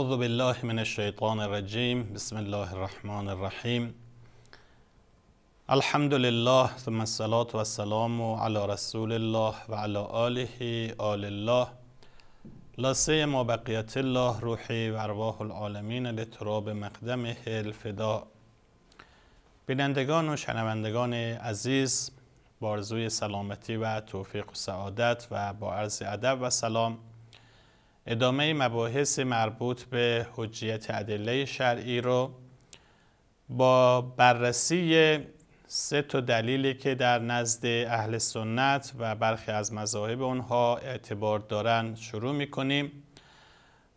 اعوذ بالله من الشیطان الرجیم بسم الله الرحمن الرحیم الحمد لله ثم الصلاة والسلام على رسول الله و على آله آل الله لا ما بقیت الله روحی و ارواح العالمین لتراب مقدمه الفدا بینندگان و شنوندگان عزیز بارزوی سلامتی و توفیق و سعادت و با عرض ادب و سلام ادامه مباحث مربوط به حجیت ادله شرعی رو با بررسی سه تا دلیلی که در نزد اهل سنت و برخی از مذاهب اونها اعتبار دارن شروع میکنیم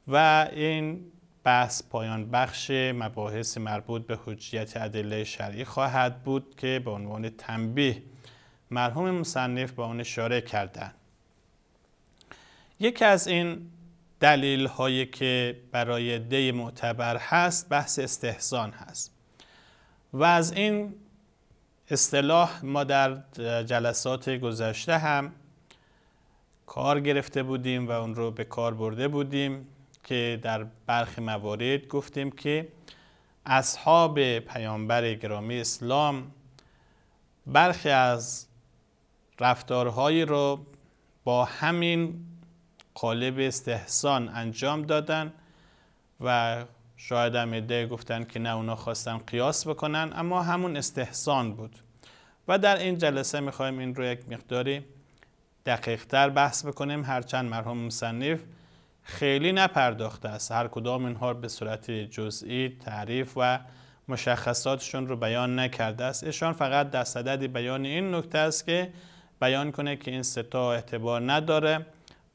و این بحث پایان بخش مباحث مربوط به حجیت ادله شرعی خواهد بود که به عنوان تنبیه مرحوم مصنف به آن اشاره کردن یکی از این دلیل هایی که برای دی معتبر هست بحث استحسان هست و از این اصطلاح ما در جلسات گذشته هم کار گرفته بودیم و اون رو به کار برده بودیم که در برخی موارد گفتیم که اصحاب پیامبر گرامی اسلام برخی از رفتارهایی رو با همین قالب استحسان انجام دادن و شاید هم ادهه گفتن که نه اونا خواستن قیاس بکنن اما همون استحسان بود و در این جلسه میخوایم این رو یک مقداری دقیقتر بحث بکنیم هرچند مرحوم مصنف خیلی نپرداخته است هر کدام اینها به صورت جزئی تعریف و مشخصاتشون رو بیان نکرده است ایشان فقط در صدد بیان این نکته است که بیان کنه که این ستا اعتبار نداره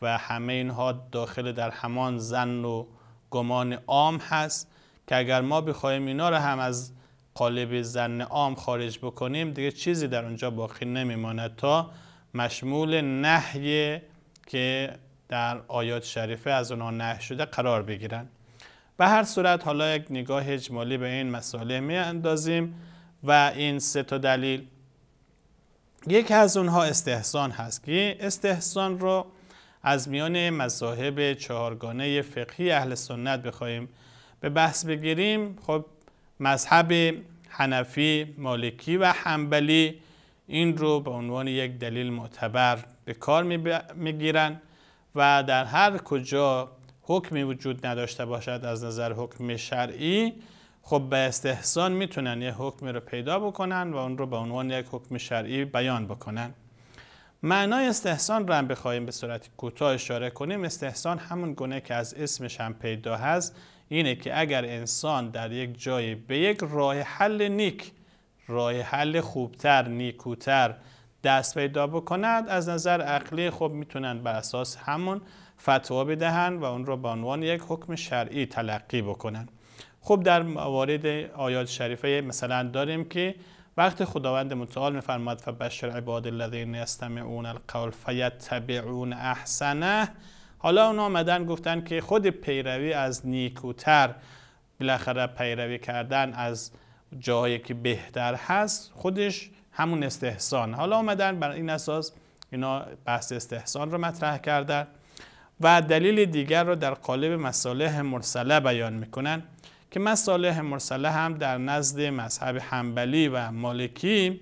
و همه اینها داخل در همان زن و گمان عام هست که اگر ما بخوایم اینا رو هم از قالب زن عام خارج بکنیم دیگه چیزی در اونجا باقی نمیماند تا مشمول نهی که در آیات شریفه از اونها نه شده قرار بگیرن به هر صورت حالا یک نگاه اجمالی به این مسئله می اندازیم و این سه تا دلیل یکی از اونها استحسان هست که استحسان رو از میان مذاهب چهارگانه فقهی اهل سنت بخوایم به بحث بگیریم خب مذهب حنفی، مالکی و حنبلی این رو به عنوان یک دلیل معتبر به کار میگیرن و در هر کجا حکمی وجود نداشته باشد از نظر حکم شرعی خب به استحسان میتونن یه حکمی رو پیدا بکنن و اون رو به عنوان یک حکم شرعی بیان بکنن معنای استحسان را هم بخوایم به صورت کوتاه اشاره کنیم استحسان همون گونه که از اسمش هم پیدا هست اینه که اگر انسان در یک جای به یک راه حل نیک راه حل خوبتر نیکوتر دست پیدا بکند از نظر عقلی خب میتونن بر اساس همون فتوا بدهن و اون را به عنوان یک حکم شرعی تلقی بکنن خب در موارد آیات شریفه مثلا داریم که وقت خداوند متعال میفرماد فبشر عباد الذین یستمعون القول فیتبعون احسنه حالا اونا آمدن گفتن که خود پیروی از نیکوتر بالاخره پیروی کردن از جایی که بهتر هست خودش همون استحسان حالا آمدن بر این اساس اینا بحث استحسان رو مطرح کردن و دلیل دیگر رو در قالب مساله مرسله بیان میکنن که مصالح مرسله هم در نزد مذهب حنبلی و مالکی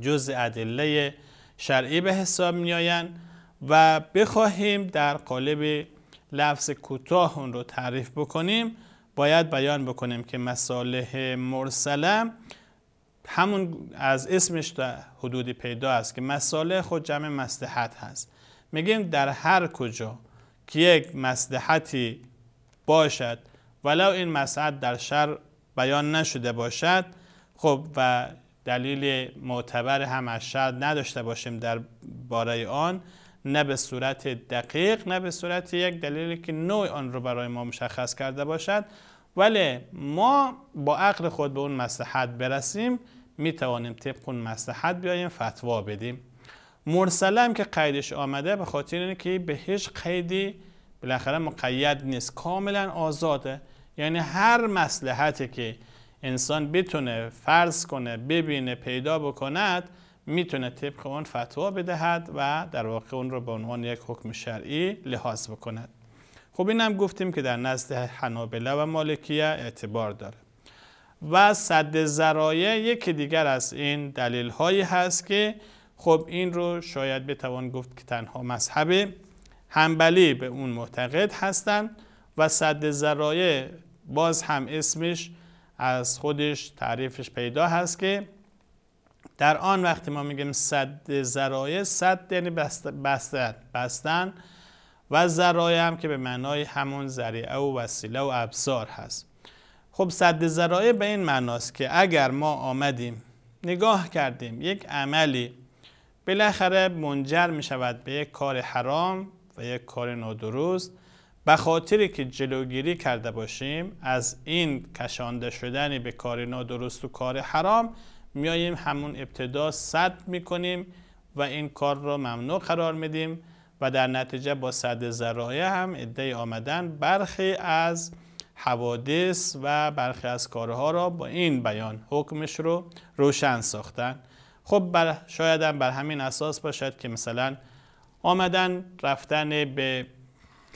جز ادله شرعی به حساب میآیند و بخواهیم در قالب لفظ کوتاه اون رو تعریف بکنیم باید بیان بکنیم که مصالح مرسله همون از اسمش تا حدودی پیدا است که مصالح خود جمع مصلحت هست میگیم در هر کجا که یک مصلحتی باشد ولو این مسعد در شر بیان نشده باشد خب و دلیل معتبر هم از شر نداشته باشیم در باره آن نه به صورت دقیق نه به صورت یک دلیلی که نوع آن رو برای ما مشخص کرده باشد ولی ما با عقل خود به اون مسلحت برسیم می توانیم طبق اون مسلحت بیاییم فتوا بدیم مرسله که قیدش آمده به خاطر اینه که به هیچ قیدی بالاخره مقید نیست کاملا آزاده یعنی هر مسلحتی که انسان بتونه فرض کنه ببینه پیدا بکند میتونه طبق اون فتوا بدهد و در واقع اون رو به عنوان یک حکم شرعی لحاظ بکند خب این هم گفتیم که در نزد حنابله و مالکیه اعتبار داره و صد زرایه یکی دیگر از این دلیل هایی هست که خب این رو شاید بتوان گفت که تنها مذهب همبلی به اون معتقد هستند و صد ذرایع باز هم اسمش از خودش تعریفش پیدا هست که در آن وقتی ما میگیم صد ذرایع صد یعنی بستن بستن و ذرایع هم که به معنای همون ذریعه و وسیله و ابزار هست خب صد ذرایع به این معناست که اگر ما آمدیم نگاه کردیم یک عملی بالاخره منجر می شود به یک کار حرام و یک کار نادرست به خاطری که جلوگیری کرده باشیم از این کشانده شدن به کار نادرست و کار حرام میاییم همون ابتدا صد میکنیم و این کار را ممنوع قرار میدیم و در نتیجه با صد ذرایه هم ادعای آمدن برخی از حوادث و برخی از کارها را با این بیان حکمش رو روشن ساختن خب بر شاید هم بر همین اساس باشد که مثلا آمدن رفتن به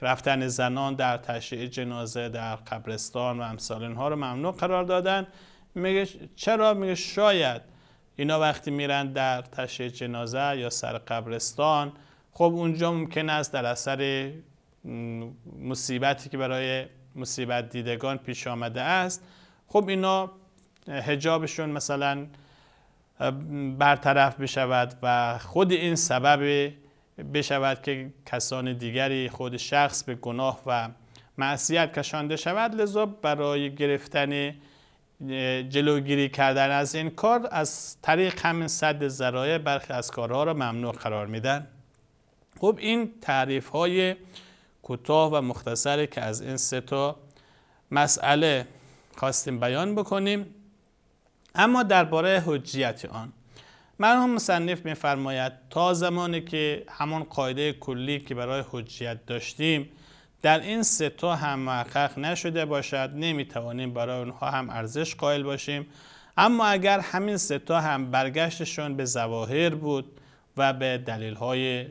رفتن زنان در تشییع جنازه در قبرستان و امثال اینها رو ممنوع قرار دادن میگه چرا میگه شاید اینا وقتی میرن در تشییع جنازه یا سر قبرستان خب اونجا ممکن است در اثر مصیبتی که برای مصیبت دیدگان پیش آمده است خب اینا هجابشون مثلا برطرف بشود و خود این سبب بشود که کسان دیگری خود شخص به گناه و معصیت کشانده شود لذا برای گرفتن جلوگیری کردن از این کار از طریق همین صد ذرایع برخی از کارها را ممنوع قرار میدن خب این تعریف های کوتاه و مختصری که از این سه تا مسئله خواستیم بیان بکنیم اما درباره حجیت آن هم مصنف میفرماید تا زمانی که همان قاعده کلی که برای حجیت داشتیم در این سه تا هم محقق نشده باشد نمیتوانیم برای اونها هم ارزش قائل باشیم اما اگر همین سه تا هم برگشتشون به زواهر بود و به دلیل های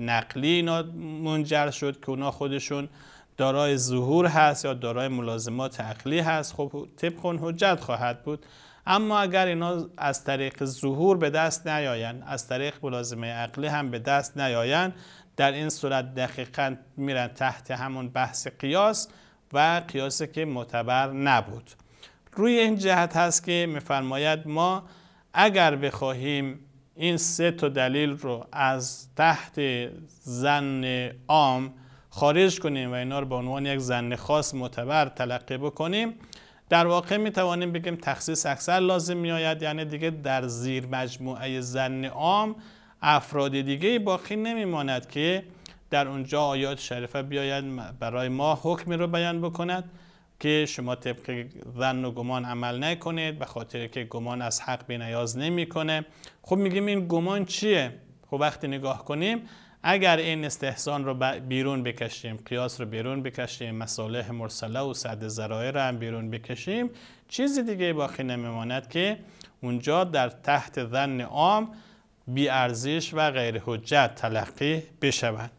نقلی اینا منجر شد که اونا خودشون دارای ظهور هست یا دارای ملازمات عقلی هست خب طبق اون حجت خواهد بود اما اگر اینا از طریق ظهور به دست نیاین از طریق ملازمه عقلی هم به دست نیاین در این صورت دقیقا میرن تحت همون بحث قیاس و قیاسی که معتبر نبود روی این جهت هست که میفرماید ما اگر بخواهیم این سه تا دلیل رو از تحت زن عام خارج کنیم و اینا رو به عنوان یک زن خاص معتبر تلقی بکنیم در واقع می توانیم بگیم تخصیص اکثر لازم می آید یعنی دیگه در زیر مجموعه زن عام افراد دیگه باقی نمی ماند که در اونجا آیات شریفه بیاید برای ما حکمی رو بیان بکند که شما طبق زن و گمان عمل نکنید و خاطر که گمان از حق بینیاز کنه خب میگیم این گمان چیه خب وقتی نگاه کنیم اگر این استحسان رو بیرون بکشیم قیاس رو بیرون بکشیم مصالح مرسله و سعد زرایه رو هم بیرون بکشیم چیزی دیگه باقی نمیماند که اونجا در تحت ذن عام ارزش و غیر حجت تلقی بشوند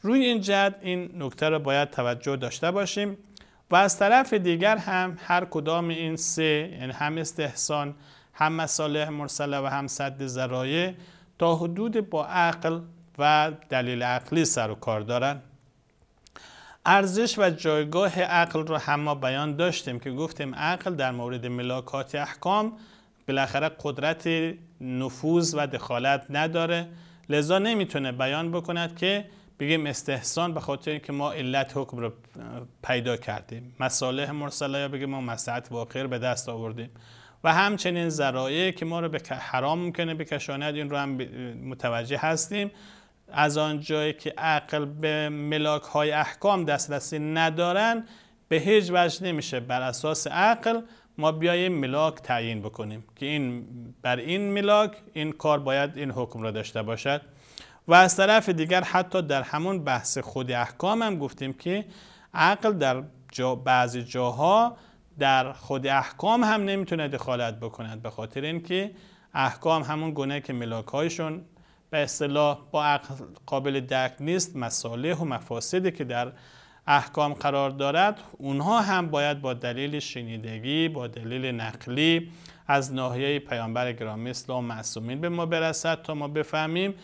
روی این جد این نکته رو باید توجه داشته باشیم و از طرف دیگر هم هر کدام این سه یعنی هم استحسان هم مصالح مرسله و هم سد زرایه تا حدود با عقل و دلیل عقلی سر و کار دارن ارزش و جایگاه عقل رو هم ما بیان داشتیم که گفتیم عقل در مورد ملاکات احکام بالاخره قدرت نفوذ و دخالت نداره لذا نمیتونه بیان بکند که بگیم استحسان به خاطر اینکه ما علت حکم رو پیدا کردیم مصالح مرسله یا بگیم ما مسلحت واقع به دست آوردیم و همچنین ذرایعی که ما رو به حرام میکنه بکشاند این رو هم متوجه هستیم از آنجایی که عقل به ملاک های احکام دسترسی ندارن به هیچ وجه نمیشه بر اساس عقل ما بیاییم ملاک تعیین بکنیم که این بر این ملاک این کار باید این حکم را داشته باشد و از طرف دیگر حتی در همون بحث خود احکام هم گفتیم که عقل در بعضی جاها در خود احکام هم نمیتونه دخالت بکند به خاطر اینکه احکام همون گونه که ملاک هایشون به اصطلاح با عقل قابل درک نیست مصالح و مفاسدی که در احکام قرار دارد اونها هم باید با دلیل شنیدگی با دلیل نقلی از ناحیه پیامبر گرامی اسلام معصومین به ما برسد تا ما بفهمیم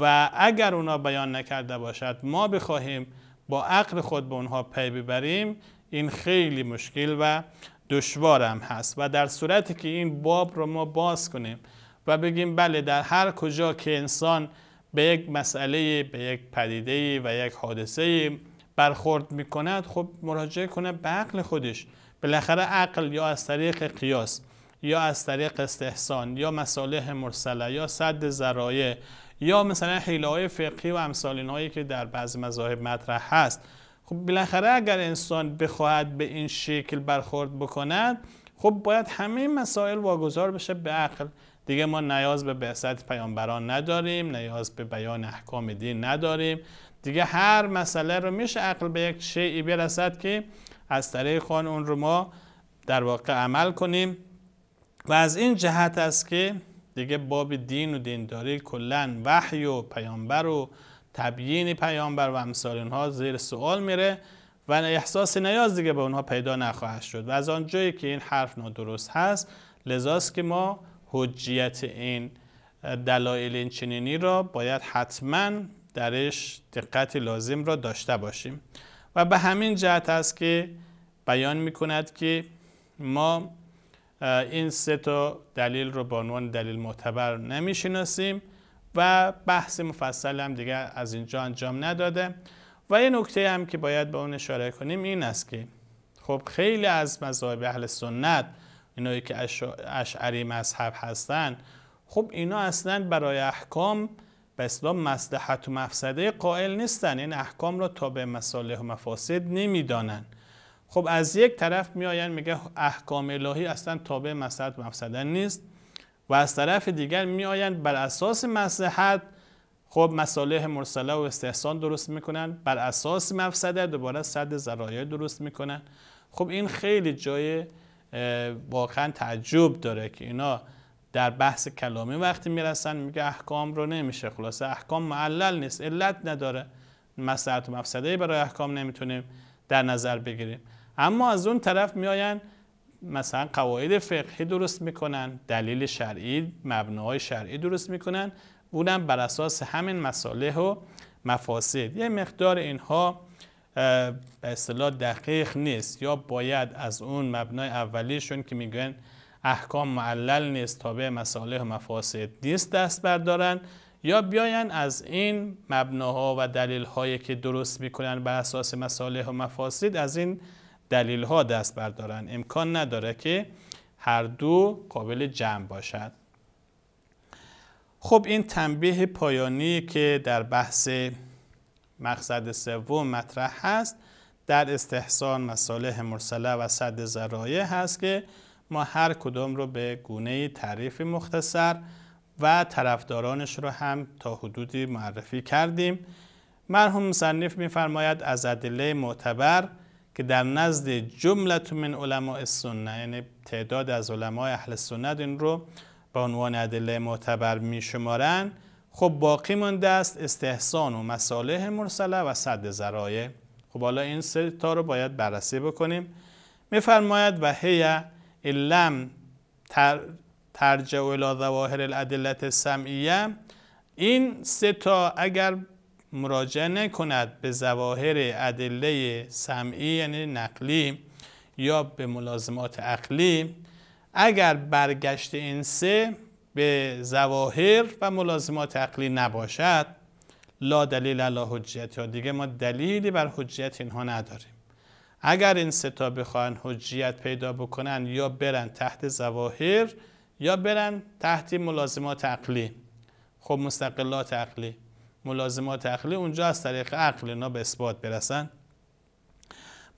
و اگر اونا بیان نکرده باشد ما بخواهیم با عقل خود به اونها پی ببریم این خیلی مشکل و دشوارم هست و در صورتی که این باب رو ما باز کنیم و بگیم بله در هر کجا که انسان به یک مسئله به یک پدیده و یک حادثه برخورد می کند خب مراجعه کنه به عقل خودش بالاخره عقل یا از طریق قیاس یا از طریق استحسان یا مصالح مرسله یا صد ذرایع یا مثلا حیله های فقهی و امثال که در بعض مذاهب مطرح هست خب بالاخره اگر انسان بخواهد به این شکل برخورد بکند خب باید همه مسائل واگذار بشه به عقل دیگه ما نیاز به بعثت پیامبران نداریم نیاز به بیان احکام دین نداریم دیگه هر مسئله رو میشه عقل به یک ای برسد که از طریق آن اون رو ما در واقع عمل کنیم و از این جهت است که دیگه باب دین و دینداری کلا وحی و پیامبر و تبیین پیامبر و امثال اینها زیر سوال میره و احساس نیاز دیگه به اونها پیدا نخواهد شد و از آنجایی که این حرف نادرست هست لذاست که ما حجیت این دلایل این چنینی را باید حتما درش دقت لازم را داشته باشیم و به همین جهت است که بیان می کند که ما این سه تا دلیل رو به عنوان دلیل معتبر نمیشناسیم و بحث مفصل هم دیگه از اینجا انجام نداده و یه نکته هم که باید به اون اشاره کنیم این است که خب خیلی از مذاهب اهل سنت اینایی که اشعری مذهب هستن خب اینا اصلا برای احکام به اسلام مصلحت و مفسده قائل نیستن این احکام را تابع مصالح و مفاسد نمیدانن خب از یک طرف میآیند میگه احکام الهی اصلا تابع مصلحت و مفسده نیست و از طرف دیگر میآیند بر اساس مصلحت خب مصالح مرسله و استحسان درست میکنن بر اساس مفسده دوباره صد ذرایع درست میکنن خب این خیلی جای واقعا تعجب داره که اینا در بحث کلامی وقتی میرسن میگه احکام رو نمیشه خلاصه احکام معلل نیست علت نداره مسلحت و مفسده برای احکام نمیتونیم در نظر بگیریم اما از اون طرف میآیند مثلا قواعد فقهی درست میکنن دلیل شرعی مبناهای شرعی درست میکنن اونم بر اساس همین مصالح و مفاسد یه مقدار اینها به اصطلاح دقیق نیست یا باید از اون مبنای اولیشون که میگن احکام معلل نیست تابع مساله و مفاسد نیست دست بردارن یا بیاین از این مبناها و دلیلهایی که درست میکنن بر اساس مصالح و مفاسد از این دلیل ها دست بردارن امکان نداره که هر دو قابل جمع باشد خب این تنبیه پایانی که در بحث مقصد سوم مطرح هست در استحسان مصالح مرسله و صد زرایه هست که ما هر کدام رو به گونه تعریف مختصر و طرفدارانش رو هم تا حدودی معرفی کردیم مرحوم مصنف میفرماید از ادله معتبر که در نزد جملت من علماء سنه یعنی تعداد از علمای اهل سنت این رو به عنوان ادله معتبر شمارن خب باقی مانده است استحسان و مصالح مرسله و صد ذرایع خب حالا این سه تا رو باید بررسی بکنیم میفرماید و هی لم تر ترجع الی ظواهر الادله سمعیه این سه تا اگر مراجعه نکند به ظواهر ادله سمعی یعنی نقلی یا به ملازمات عقلی اگر برگشت این سه به زواهر و ملازمات عقلی نباشد لا دلیل الا حجیت یا دیگه ما دلیلی بر حجیت اینها نداریم اگر این سه تا بخواهن حجیت پیدا بکنن یا برن تحت زواهر یا برن تحت ملازمات عقلی خب مستقلات عقلی ملازمات عقلی اونجا از طریق عقل اینا به اثبات برسن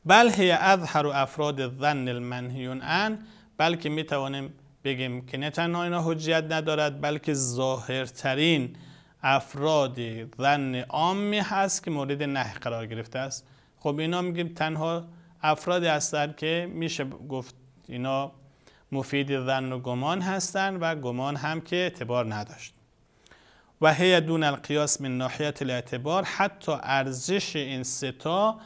بل هی اظهر افراد ظن المنهیون عن بلکه می توانیم بگیم که نه تنها اینا حجیت ندارد بلکه ظاهرترین افراد ظن عامی هست که مورد نه قرار گرفته است خب اینا میگیم تنها افرادی هستند که میشه گفت اینا مفید ظن و گمان هستند و گمان هم که اعتبار نداشت و هی دون القیاس من ناحیت الاعتبار حتی ارزش این ستا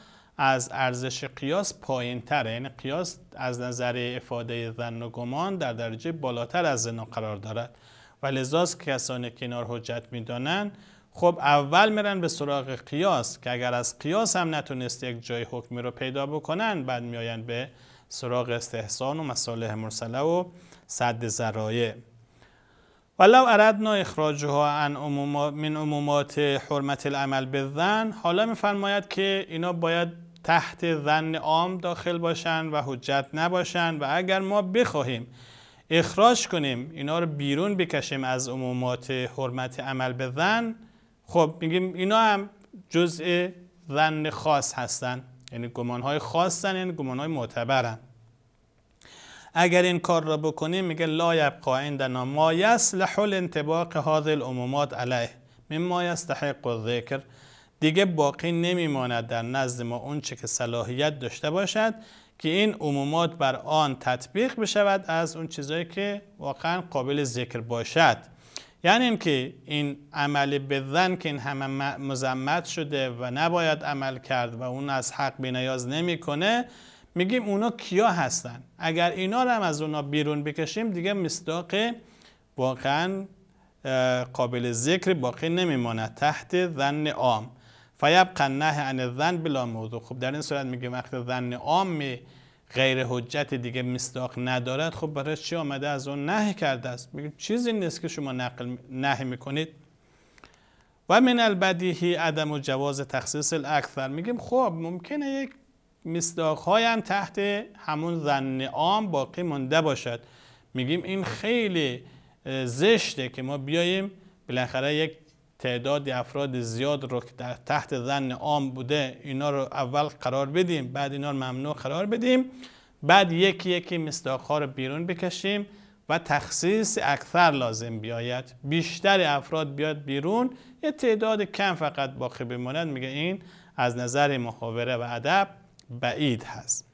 از ارزش قیاس پایین تره یعنی قیاس از نظر افاده ظن و گمان در درجه بالاتر از زنا قرار دارد و لذاست کسانی که اینا حجت میدانند خب اول میرن به سراغ قیاس که اگر از قیاس هم نتونست یک جای حکمی رو پیدا بکنن بعد میآیند به سراغ استحسان و مصالح مرسله و صد ذرایع ولو اردنا اخراجها ها من عمومات حرمت العمل زن حالا میفرماید که اینا باید تحت ذن عام داخل باشن و حجت نباشن و اگر ما بخواهیم اخراج کنیم اینا رو بیرون بکشیم از عمومات حرمت عمل به زن خب میگیم اینا هم جزء ذن خاص هستن یعنی گمان گمانهای خاصن یعنی گمانهای معتبرن اگر این کار را بکنیم میگه لا یبقا عندنا ما یصلح الانطباق هذه العمومات علیه مما یستحق الذکر دیگه باقی نمیماند در نزد ما اون چه که صلاحیت داشته باشد که این عمومات بر آن تطبیق بشود از اون چیزهایی که واقعا قابل ذکر باشد یعنی اینکه این عمل ذن که این همه مزمت شده و نباید عمل کرد و اون از حق بینیاز نمیکنه میگیم اونا کیا هستن اگر اینا رو هم از اونا بیرون بکشیم دیگه مصداق واقعا قابل ذکر باقی نمیماند تحت ذن عام فیب نه عن الذن بلا موضوع خب در این صورت میگه وقت ذن عام غیر حجت دیگه مصداق ندارد خب برای چی آمده از اون نهی کرده است میگه چیزی نیست که شما نقل نهی میکنید و من البدیهی عدم و جواز تخصیص الاکثر میگیم خب ممکنه یک مصداق هم تحت همون ذن عام باقی مونده باشد میگیم این خیلی زشته که ما بیاییم بالاخره یک تعداد افراد زیاد رو که در تحت زن عام بوده اینا رو اول قرار بدیم بعد اینا رو ممنوع قرار بدیم بعد یکی یکی مصداق رو بیرون بکشیم و تخصیص اکثر لازم بیاید بیشتر افراد بیاد بیرون یه تعداد کم فقط باقی بماند میگه این از نظر محاوره و ادب بعید هست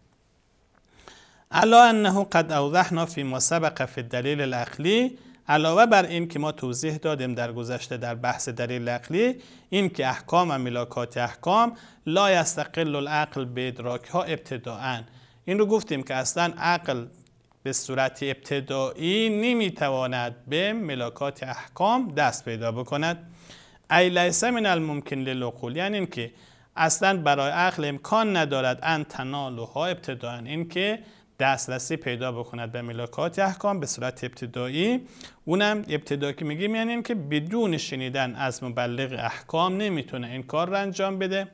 الا انه قد اوضحنا ما سبق في الدلیل العقلی، علاوه بر این که ما توضیح دادیم در گذشته در بحث دلیل عقلی این که احکام و ملاکات احکام لا یستقل العقل به ادراک ها ابتداعا این رو گفتیم که اصلا عقل به صورت ابتدایی نمیتواند به ملاکات احکام دست پیدا بکند ای لیس من الممکن للعقول یعنی اینکه اصلا برای عقل امکان ندارد ان تنالها این که دسترسی پیدا بکند به ملاکات احکام به صورت ابتدایی اونم ابتدا که میگیم یعنی که بدون شنیدن از مبلغ احکام نمیتونه این کار را انجام بده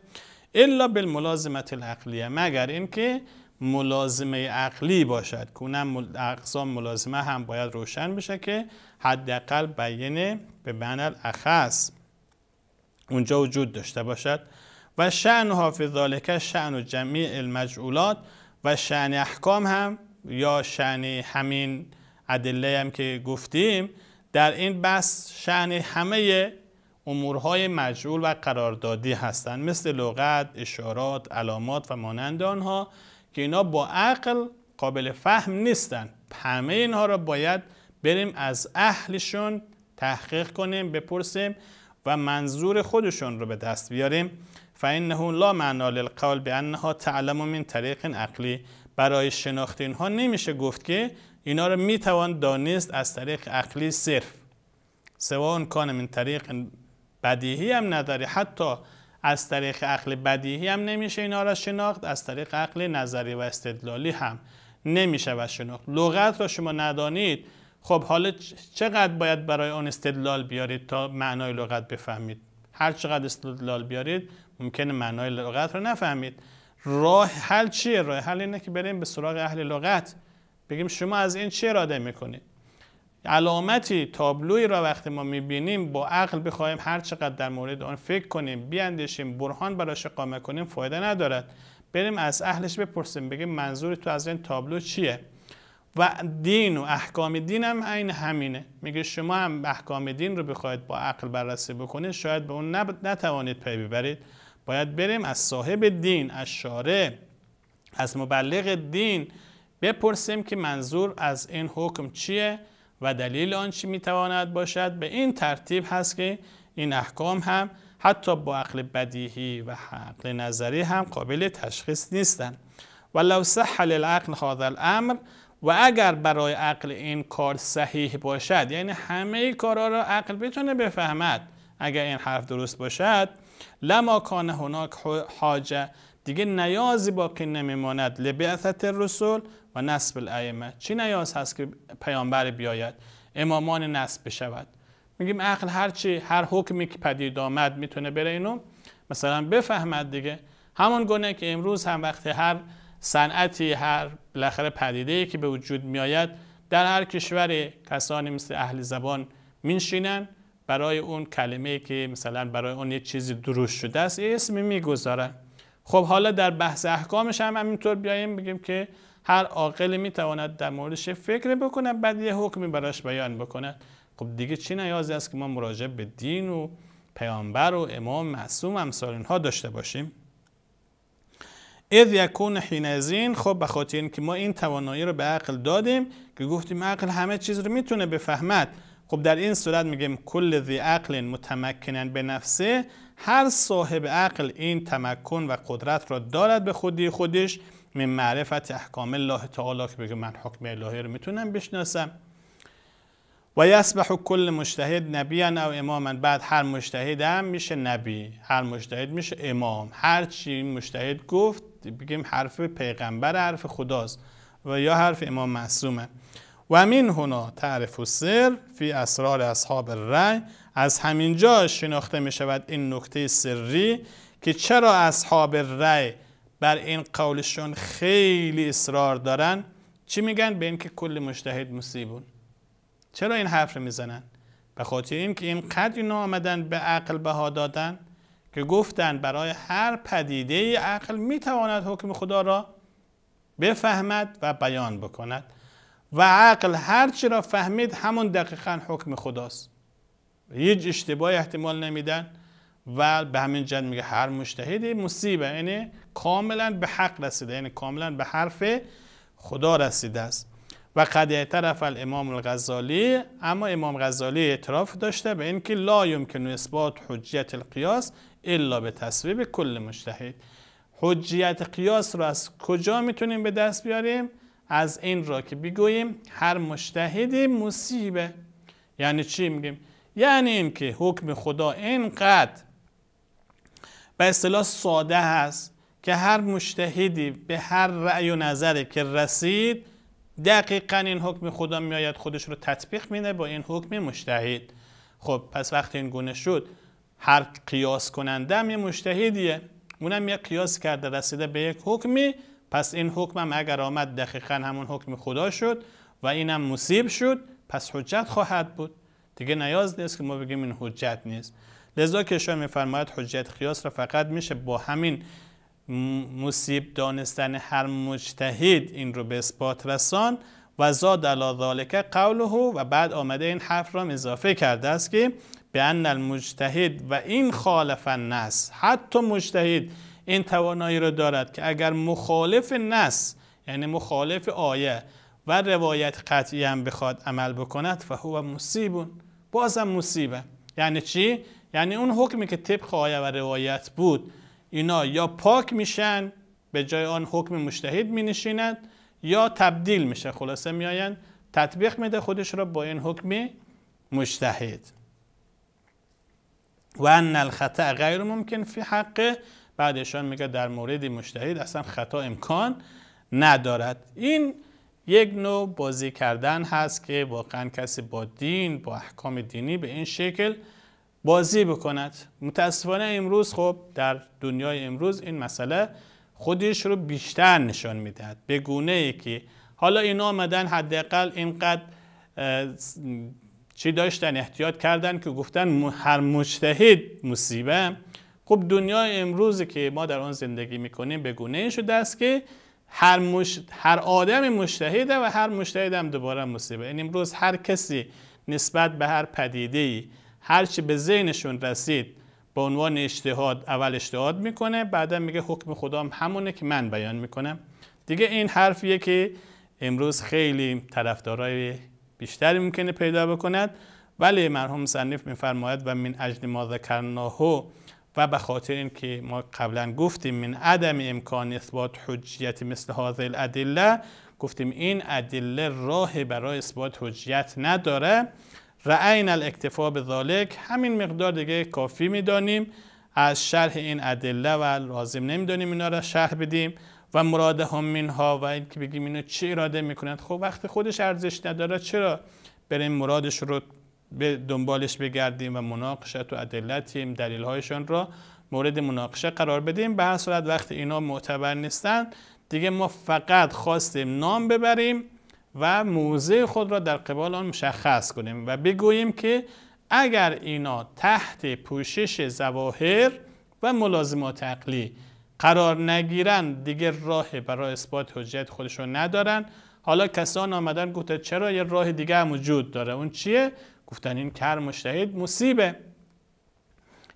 الا بالملازمت العقلیه مگر اینکه ملازمه عقلی باشد که اونم اقسام ملازمه هم باید روشن بشه که حداقل بینه به معنی الاخص اونجا وجود داشته باشد و شعن حافظ ذالکه شعن جمعی المجعولات و شعن احکام هم یا شعن همین ادله هم که گفتیم در این بس شعن همه امورهای مجهول و قراردادی هستند مثل لغت، اشارات، علامات و مانند آنها که اینا با عقل قابل فهم نیستن همه اینها را باید بریم از اهلشون تحقیق کنیم بپرسیم و منظور خودشون رو به دست بیاریم فانه لا معنا للقول بانها تعلم من طریق عقلی برای شناخت اینها نمیشه گفت که اینا رو میتوان دانست از طریق عقلی صرف سواء کان من طریق بدیهی هم نداره حتی از طریق عقل بدیهی هم نمیشه اینا را شناخت از طریق عقل نظری و استدلالی هم نمیشه و شناخت لغت را شما ندانید خب حالا چقدر باید برای آن استدلال بیارید تا معنای لغت بفهمید هر چقدر استدلال بیارید ممکنه معنای لغت رو نفهمید راه حل چیه راه حل اینه که بریم به سراغ اهل لغت بگیم شما از این چه اراده میکنید علامتی تابلوی را وقتی ما میبینیم با عقل بخوایم هر چقدر در مورد آن فکر کنیم بیاندیشیم برهان براش اقامه کنیم فایده ندارد بریم از اهلش بپرسیم بگیم منظور تو از این تابلو چیه و دین و احکام دین هم این همینه میگه شما هم احکام دین رو بخواید با عقل بررسی بکنید شاید به اون نتوانید پی ببرید باید بریم از صاحب دین از شارع از مبلغ دین بپرسیم که منظور از این حکم چیه و دلیل آن چی میتواند باشد به این ترتیب هست که این احکام هم حتی با عقل بدیهی و عقل نظری هم قابل تشخیص نیستند و لو صح للعقل هذا الامر و اگر برای عقل این کار صحیح باشد یعنی همه ای کارا را عقل بتونه بفهمد اگر این حرف درست باشد لما کان هناک حاجه دیگه نیازی باقی نمیماند لبعثت رسول و نسب الائمه چی نیاز هست که پیامبر بیاید امامان نسب بشود میگیم عقل هر چی هر حکمی که پدید آمد میتونه بره اینو مثلا بفهمد دیگه همون گونه که امروز هم وقتی هر صنعتی هر بالاخره پدیده که به وجود میآید در هر کشوری کسانی مثل اهل زبان مینشینن برای اون کلمه که مثلا برای اون یه چیزی درست شده است اسمی میگذاره خب حالا در بحث احکامش هم همینطور بیایم بگیم که هر عاقلی میتواند در موردش فکر بکنه بعد یه حکمی براش بیان بکنه خب دیگه چی نیازی است که ما مراجعه به دین و پیامبر و امام معصوم امثال اینها داشته باشیم اذ یکون این خب به خاطر اینکه ما این توانایی رو به عقل دادیم که گفتیم عقل همه چیز رو میتونه بفهمد خب در این صورت میگیم کل ذی عقل متمکنن به نفسه هر صاحب عقل این تمکن و قدرت را دارد به خودی خودش من معرفت احکام الله تعالی که بگه من حکم الهی رو میتونم بشناسم و یسبح کل مشتهد نبیا او اماما بعد هر مشتهد هم میشه نبی هر مشتهد میشه امام هر چی مجتهد گفت بگیم حرف پیغمبر حرف خداست و یا حرف امام معصومه و من هنا تعرف و سر فی اسرار اصحاب رأی از همینجا شناخته می شود این نکته سری که چرا اصحاب رأی بر این قولشون خیلی اصرار دارن چی میگن به اینکه کل مشتهد مصیبون چرا این حرف میزنن به خاطر اینکه اینقدر اینا آمدن به عقل بها دادن که گفتن برای هر پدیده ای عقل میتواند حکم خدا را بفهمد و بیان بکند و عقل هرچی را فهمید همون دقیقا حکم خداست هیچ اشتباه احتمال نمیدن و به همین جد میگه هر مشتهدی مصیبه یعنی کاملا به حق رسیده یعنی کاملا به حرف خدا رسیده است و قد طرف الامام الغزالی اما امام غزالی اعتراف داشته به اینکه لا یمکن اثبات حجیت القیاس الا به تصویب کل مشتهد حجیت قیاس را از کجا میتونیم به دست بیاریم از این را که بگوییم هر مشتهدی مصیبه یعنی چی میگیم؟ یعنی که حکم خدا اینقدر به اصطلاح ساده هست که هر مشتهدی به هر رأی و نظری که رسید دقیقا این حکم خدا میآید خودش رو تطبیق میده با این حکم مشتهد خب پس وقتی این گونه شد هر قیاس کننده هم یه مشتهدیه اونم یه قیاس کرده رسیده به یک حکمی پس این حکمم اگر آمد دقیقا همون حکم خدا شد و اینم مصیب شد پس حجت خواهد بود دیگه نیاز نیست که ما بگیم این حجت نیست لذا که شما میفرماید حجت خیاس را فقط میشه با همین مصیب دانستن هر مجتهد این رو به اثبات رسان و زاد علا ذالک قوله و بعد آمده این حرف را اضافه کرده است که به ان المجتهد و این خالف النس حتی مجتهد این توانایی رو دارد که اگر مخالف نس یعنی مخالف آیه و روایت قطعی هم بخواد عمل بکند هو مصیبون بازم مصیبه یعنی چی؟ یعنی اون حکمی که طبق آیه و روایت بود اینا یا پاک میشن به جای آن حکم مشتهید می نشیند یا تبدیل میشه خلاصه میآیند تطبیق میده خودش را با این حکم مشتهید و ان الخطا غیر ممکن فی حقه بعدشان میگه در مورد مشتهد اصلا خطا امکان ندارد این یک نوع بازی کردن هست که واقعا کسی با دین با احکام دینی به این شکل بازی بکند متاسفانه امروز خب در دنیای امروز این مسئله خودش رو بیشتر نشان میدهد به گونه ای که حالا اینا آمدن حداقل اینقدر چی داشتن احتیاط کردن که گفتن هر مجتهد مصیبه خب دنیای امروزی که ما در آن زندگی میکنیم به گونه شده است که هر, مش... هر آدم مشتهده و هر مشتهده هم دوباره مصیبه این یعنی امروز هر کسی نسبت به هر پدیده ای هر چی به ذهنشون رسید به عنوان اجتهاد اول اجتهاد میکنه بعدا میگه حکم خدا همونه که من بیان میکنم دیگه این حرفیه که امروز خیلی طرفدارای بیشتری ممکنه پیدا بکند ولی مرحوم مصنف میفرماید و من اجل ما ذکرناه و به خاطر اینکه ما قبلا گفتیم من عدم امکان اثبات حجیت مثل هذه الادله گفتیم این ادله راه برای اثبات حجیت نداره رعین الاکتفا به ذالک همین مقدار دیگه کافی میدانیم از شرح این ادله و لازم نمیدانیم اینا را شرح بدیم و مراد هم منها و که بگیم اینو چی اراده میکنند خب وقت خودش ارزش نداره چرا بریم مرادش رو به دنبالش بگردیم و مناقشت و ادلتیم دلیلهایشان را مورد مناقشه قرار بدیم به هر صورت وقتی اینا معتبر نیستن دیگه ما فقط خواستیم نام ببریم و موزه خود را در قبال آن مشخص کنیم و بگوییم که اگر اینا تحت پوشش زواهر و ملازمات عقلی قرار نگیرند دیگه راه برای اثبات حجیت خودشون ندارن حالا کسان آمدن گفته چرا یه راه دیگه هم وجود داره اون چیه گفتن این کر مشتهد مصیبه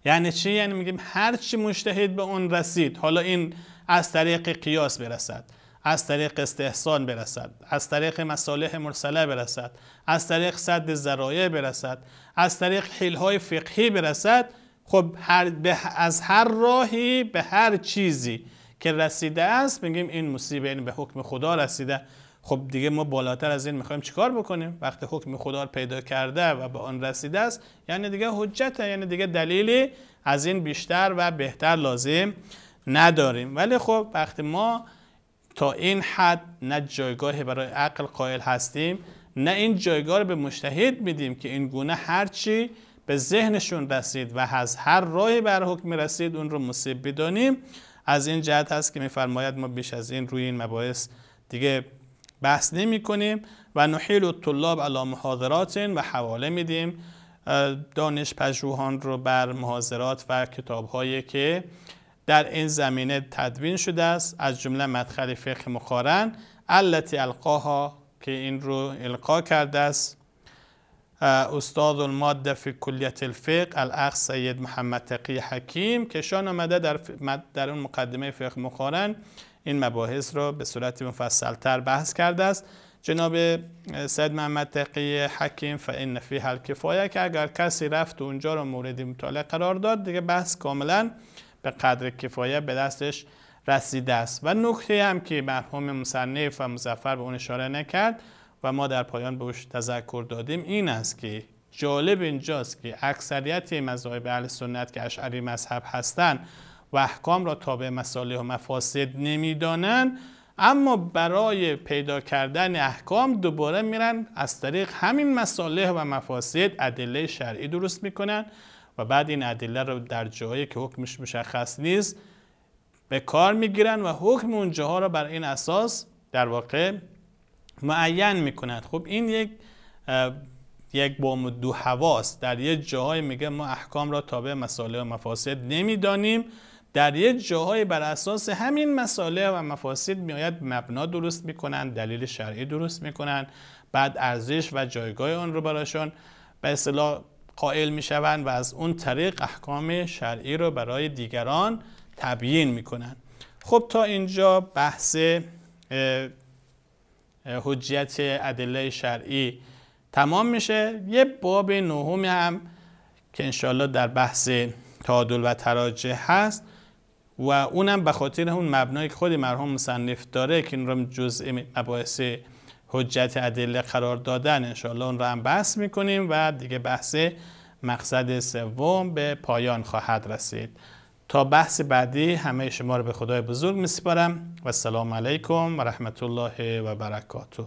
یعنی چی؟ یعنی میگیم هرچی چی مشتهد به اون رسید حالا این از طریق قیاس برسد از طریق استحسان برسد از طریق مصالح مرسله برسد از طریق صد ذرایع برسد از طریق حیلهای فقهی برسد خب هر از هر راهی به هر چیزی که رسیده است میگیم این مصیبه این به حکم خدا رسیده خب دیگه ما بالاتر از این میخوایم چیکار بکنیم وقتی حکم خدا رو پیدا کرده و به آن رسیده است یعنی دیگه حجت یعنی دیگه دلیلی از این بیشتر و بهتر لازم نداریم ولی خب وقتی ما تا این حد نه جایگاهی برای عقل قائل هستیم نه این جایگاه رو به مشتهد میدیم که این گونه هرچی به ذهنشون رسید و از هر راهی بر حکم رسید اون رو مصیب بدانیم از این جهت هست که میفرماید ما بیش از این روی این مباحث دیگه بحث نمی کنیم و نحیل و طلاب علا محاضرات و حواله میدیم دانش پژوهان رو بر محاضرات و کتاب که در این زمینه تدوین شده است از جمله مدخل فقه مقارن علتی القاها که این رو القا کرده است استاد الماده فی کلیت الفقه الاخ سید محمد تقی حکیم که شان آمده در, در اون مقدمه فقه مقارن این مباحث را به صورت تر بحث کرده است جناب سید محمد تقی حکیم این نفی حل کفایه که اگر کسی رفت اونجا را مورد مطالعه قرار داد دیگه بحث کاملا به قدر کفایه به دستش رسیده است و نکته هم که مرحوم مصنف و مزفر به اون اشاره نکرد و ما در پایان بهش تذکر دادیم این است که جالب اینجاست که اکثریت مذاهب اهل سنت که اشعری مذهب هستند و احکام را تابع مصالح و مفاسد نمیدانند اما برای پیدا کردن احکام دوباره میرن از طریق همین مصالح و مفاسد ادله شرعی درست میکنن و بعد این ادله رو در جایی که حکمش مشخص نیست به کار میگیرن و حکم اونجاها را بر این اساس در واقع معین میکنند خب این یک یک بام دو حواست در یک جاهای میگه ما احکام را تابع مصالح و مفاسد نمیدانیم در یک جاهای بر اساس همین مساله و مفاسد میآید مبنا درست میکنند دلیل شرعی درست میکنند بعد ارزش و جایگاه آن رو براشون به اصطلاح قائل میشوند و از اون طریق احکام شرعی رو برای دیگران تبیین کنند. خب تا اینجا بحث حجیت ادله شرعی تمام میشه یه باب نهم هم که انشالله در بحث تعادل و تراجع هست و اونم به خاطر اون مبنای که خود مرحوم مصنف داره که این رو جزء مباحث حجت ادله قرار دادن انشاءالله اون رو هم بحث میکنیم و دیگه بحث مقصد سوم به پایان خواهد رسید تا بحث بعدی همه شما رو به خدای بزرگ میسپارم و السلام علیکم و رحمت الله و برکاته